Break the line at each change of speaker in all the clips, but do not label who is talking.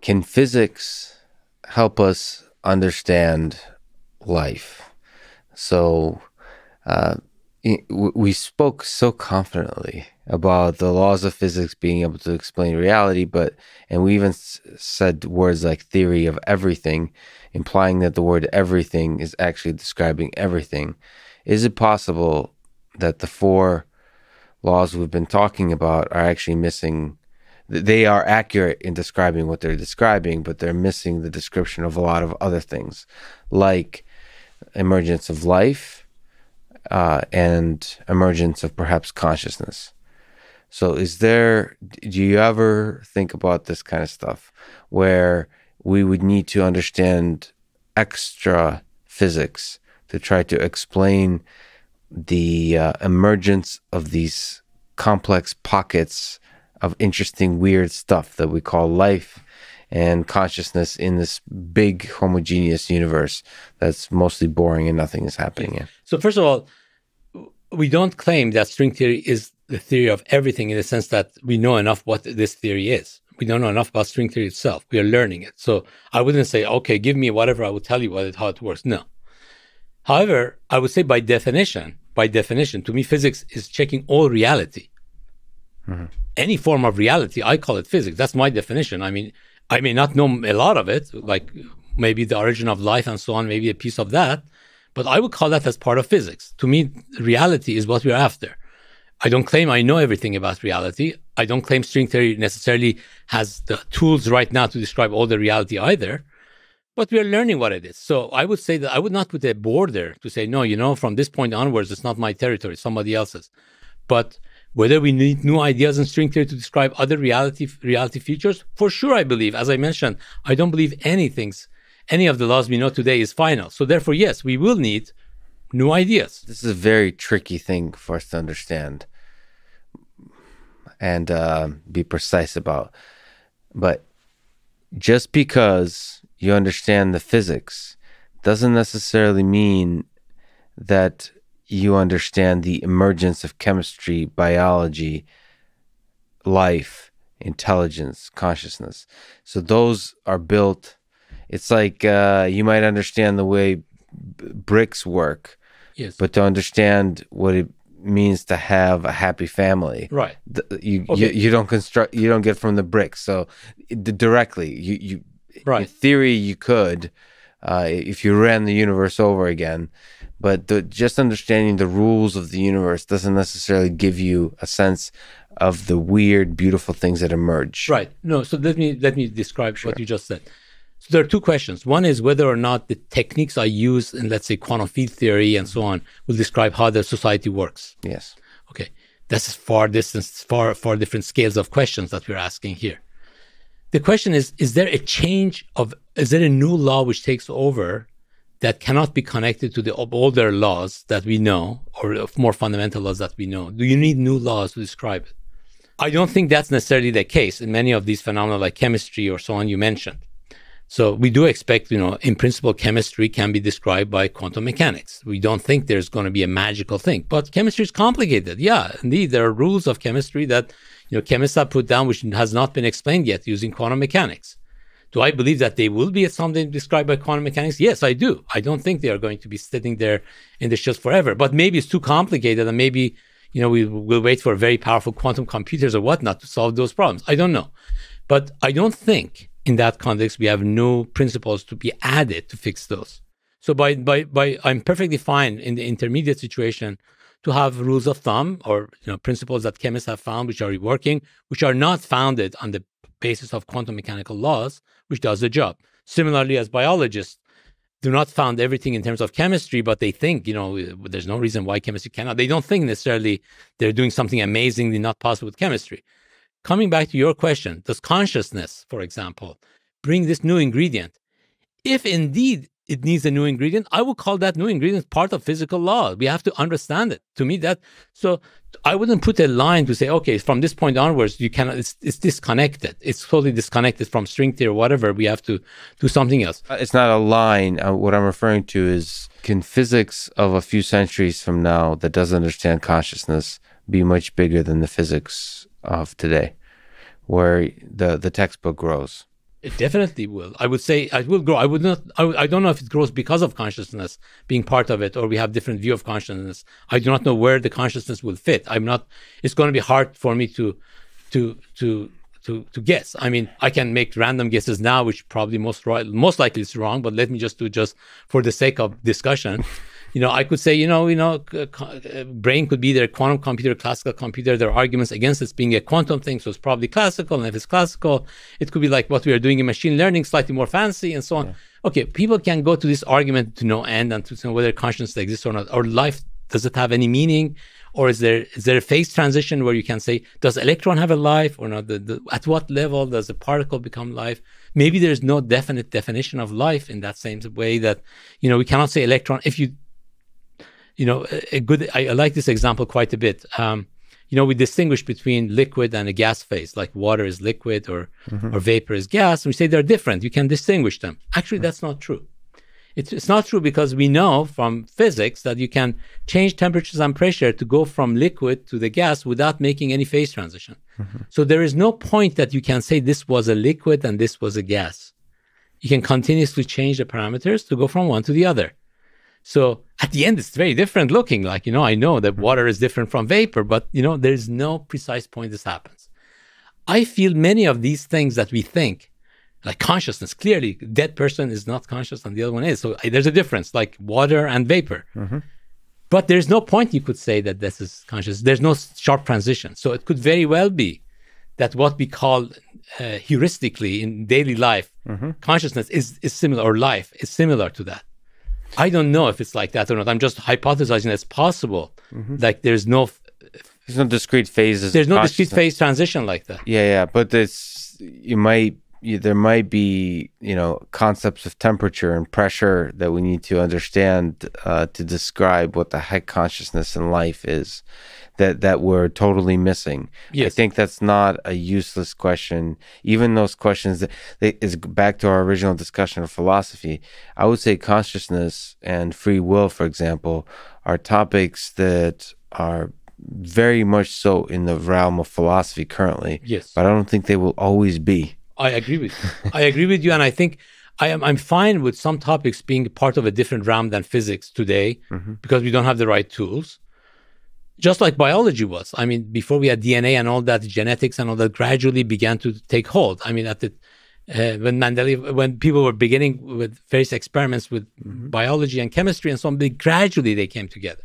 Can physics help us understand life? So, uh, we spoke so confidently about the laws of physics being able to explain reality, but and we even said words like theory of everything, implying that the word everything is actually describing everything. Is it possible that the four laws we've been talking about are actually missing they are accurate in describing what they're describing, but they're missing the description of a lot of other things, like emergence of life uh, and emergence of perhaps consciousness. So, is there, do you ever think about this kind of stuff where we would need to understand extra physics to try to explain the uh, emergence of these complex pockets? of interesting, weird stuff that we call life and consciousness in this big homogeneous universe that's mostly boring and nothing is happening in.
So first of all, we don't claim that string theory is the theory of everything in the sense that we know enough what this theory is. We don't know enough about string theory itself. We are learning it. So I wouldn't say, okay, give me whatever, I will tell you what it, how it works. No. However, I would say by definition, by definition, to me, physics is checking all reality. Mm-hmm. Any form of reality, I call it physics. That's my definition. I mean, I may not know a lot of it, like maybe the origin of life and so on, maybe a piece of that, but I would call that as part of physics. To me, reality is what we're after. I don't claim I know everything about reality. I don't claim string theory necessarily has the tools right now to describe all the reality either, but we're learning what it is. So I would say that I would not put a border to say, no, you know, from this point onwards, it's not my territory, somebody else's. But whether we need new ideas in string theory to describe other reality reality features, for sure I believe. As I mentioned, I don't believe anything's any of the laws we know today is final. So therefore, yes, we will need new ideas.
This is a very tricky thing for us to understand and uh, be precise about. But just because you understand the physics doesn't necessarily mean that you understand the emergence of chemistry, biology, life, intelligence, consciousness. So those are built. It's like uh, you might understand the way bricks work, yes. but to understand what it means to have a happy family, right? The, you, okay. you, you don't construct, you don't get from the bricks. So directly, you you right. in theory you could, uh, if you ran the universe over again but the, just understanding the rules of the universe doesn't necessarily give you a sense of the weird, beautiful things that emerge.
Right. No. So let me let me describe sure. what you just said. So there are two questions. One is whether or not the techniques I use in, let's say, quantum field theory and so on, will describe how the society works. Yes. Okay. That's far distance, far far different scales of questions that we're asking here. The question is: Is there a change of? Is there a new law which takes over that cannot be connected to the older laws that we know or more fundamental laws that we know? Do you need new laws to describe it? I don't think that's necessarily the case in many of these phenomena like chemistry or so on you mentioned. So we do expect, you know, in principle, chemistry can be described by quantum mechanics. We don't think there's going to be a magical thing, but chemistry is complicated. Yeah, indeed, there are rules of chemistry that, you know, chemists have put down, which has not been explained yet using quantum mechanics. Do I believe that they will be someday described by quantum mechanics? Yes, I do. I don't think they are going to be sitting there in the shelves forever. But maybe it's too complicated, and maybe you know we will wait for very powerful quantum computers or whatnot to solve those problems. I don't know, but I don't think in that context we have no principles to be added to fix those. So by by by, I'm perfectly fine in the intermediate situation to have rules of thumb or you know, principles that chemists have found which are working, which are not founded on the basis of quantum mechanical laws, which does the job. Similarly, as biologists do not found everything in terms of chemistry, but they think, you know, there's no reason why chemistry cannot. They don't think necessarily they're doing something amazingly not possible with chemistry. Coming back to your question, does consciousness, for example, bring this new ingredient? If indeed it needs a new ingredient. I would call that new ingredient part of physical law. We have to understand it. To me, that so I wouldn't put a line to say, okay, from this point onwards, you cannot. It's, it's disconnected. It's totally disconnected from string theory or whatever. We have to do something else. Uh, it's
not a line. Uh, what I'm referring to is can physics of a few centuries from now that doesn't understand consciousness be much bigger than the physics of today, where the the textbook grows.
It definitely will. I would say it will grow. I would not. I, I don't know if it grows because of consciousness being part of it, or we have different view of consciousness. I do not know where the consciousness will fit. I'm not. It's going to be hard for me to, to to to to guess. I mean, I can make random guesses now, which probably most right, most likely is wrong. But let me just do just for the sake of discussion you know, I could say, you know, you know, brain could be their quantum computer, classical computer. There are arguments against this being a quantum thing, so it's probably classical. And if it's classical, it could be like what we are doing in machine learning, slightly more fancy, and so on. Yeah. Okay, people can go to this argument to no end and to know whether consciousness exists or not, or life does it have any meaning, or is there is there a phase transition where you can say, does electron have a life or not? The, the, at what level does a particle become life? Maybe there's no definite definition of life in that same way that you know we cannot say electron if you you know, a good, I, I like this example quite a bit. Um, you know, we distinguish between liquid and a gas phase, like water is liquid or, mm-hmm. or vapor is gas. And we say they're different. You can distinguish them. Actually, that's not true. It's, it's not true because we know from physics that you can change temperatures and pressure to go from liquid to the gas without making any phase transition. Mm-hmm. So there is no point that you can say this was a liquid and this was a gas. You can continuously change the parameters to go from one to the other. So at the end, it's very different looking. Like, you know, I know that water is different from vapor, but, you know, there's no precise point this happens. I feel many of these things that we think, like consciousness, clearly, dead person is not conscious and the other one is. So there's a difference, like water and vapor. Mm-hmm. But there's no point you could say that this is conscious. There's no sharp transition. So it could very well be that what we call uh, heuristically in daily life, mm-hmm. consciousness is, is similar, or life is similar to that. I don't know if it's like that or not. I'm just hypothesizing that's possible. Mm-hmm. Like there's no there's no discrete phases. There's no discrete phase transition like that. Yeah, yeah,
but it's you might you, there might be you know concepts of temperature and pressure that we need to understand uh, to describe what the heck consciousness and life is that that we're totally missing yes. i think that's not a useless question even those questions that, that is back to our original discussion of philosophy i would say consciousness and free will for example are topics that are very much so in the realm of philosophy currently yes but i don't think they will always be
I agree with you. I agree with you, and I think I am I'm fine with some topics being part of a different realm than physics today mm-hmm. because we don't have the right tools. Just like biology was. I mean, before we had DNA and all that, genetics and all that gradually began to take hold. I mean, at the uh, when Mendeleev, when people were beginning with various experiments with mm-hmm. biology and chemistry and so on, they gradually they came together.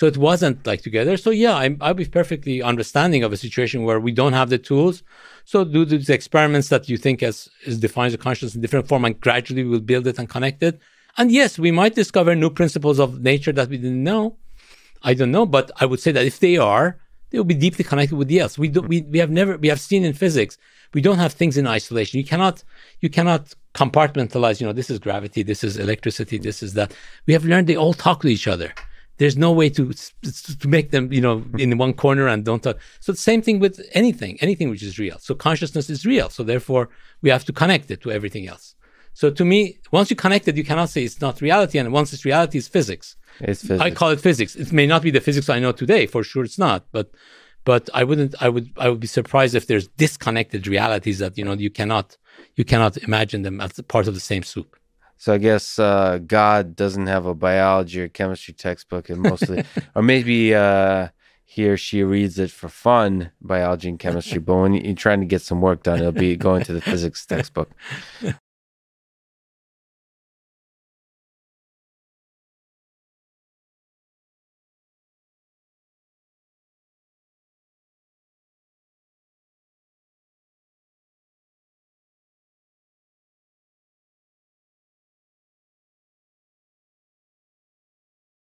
So it wasn't like together. So yeah, i I'd be perfectly understanding of a situation where we don't have the tools. So do these experiments that you think as is defines the consciousness in different form, and gradually we'll build it and connect it. And yes, we might discover new principles of nature that we didn't know. I don't know, but I would say that if they are, they will be deeply connected with the else. We do, we we have never we have seen in physics we don't have things in isolation. You cannot you cannot compartmentalize. You know, this is gravity, this is electricity, this is that. We have learned they all talk to each other there's no way to to make them you know hmm. in one corner and don't talk so the same thing with anything anything which is real so consciousness is real so therefore we have to connect it to everything else so to me once you connect it you cannot say it's not reality and once it's reality it's physics it's physics. i call it physics it may not be the physics i know today for sure it's not but but i wouldn't i would i would be surprised if there's disconnected realities that you know you cannot you cannot imagine them as part of the same soup so I guess uh, God doesn't have a biology or chemistry textbook, and mostly, or
maybe uh, he or she reads it for fun, biology and chemistry. but when you're trying to get some work done, it'll be going to the physics textbook.